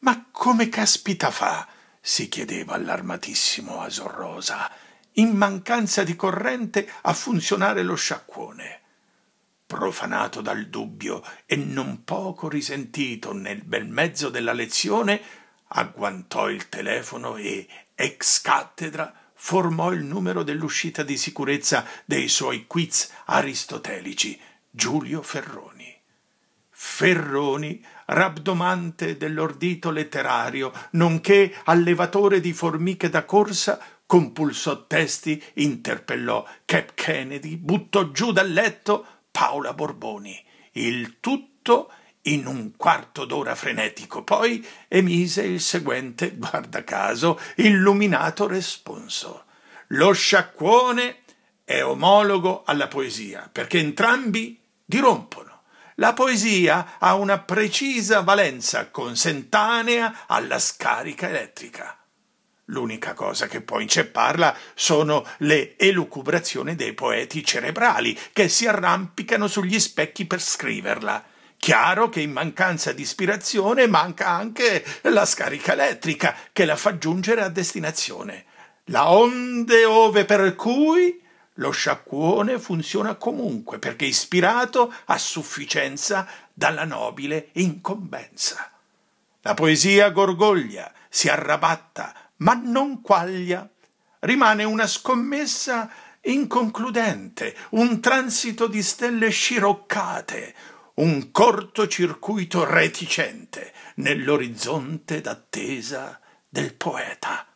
Ma come caspita fa? si chiedeva allarmatissimo Asorrosa, in mancanza di corrente a funzionare lo sciacquone. Profanato dal dubbio e non poco risentito nel bel mezzo della lezione, agguantò il telefono e, ex cattedra, formò il numero dell'uscita di sicurezza dei suoi quiz aristotelici, Giulio Ferroni. Ferroni, rabdomante dell'ordito letterario, nonché allevatore di formiche da corsa, compulsò testi, interpellò Cap Kennedy, buttò giù dal letto Paola Borboni. Il tutto in un quarto d'ora frenetico, poi emise il seguente, guarda caso, illuminato responso. Lo sciacquone è omologo alla poesia, perché entrambi dirompono. La poesia ha una precisa valenza consentanea alla scarica elettrica. L'unica cosa che può incepparla sono le elucubrazioni dei poeti cerebrali che si arrampicano sugli specchi per scriverla. Chiaro che in mancanza di ispirazione manca anche la scarica elettrica che la fa giungere a destinazione. La onde ove per cui lo sciacquone funziona comunque perché ispirato a sufficienza dalla nobile incombenza. La poesia gorgoglia, si arrabatta, ma non quaglia. Rimane una scommessa inconcludente, un transito di stelle sciroccate, un cortocircuito reticente nell'orizzonte d'attesa del poeta.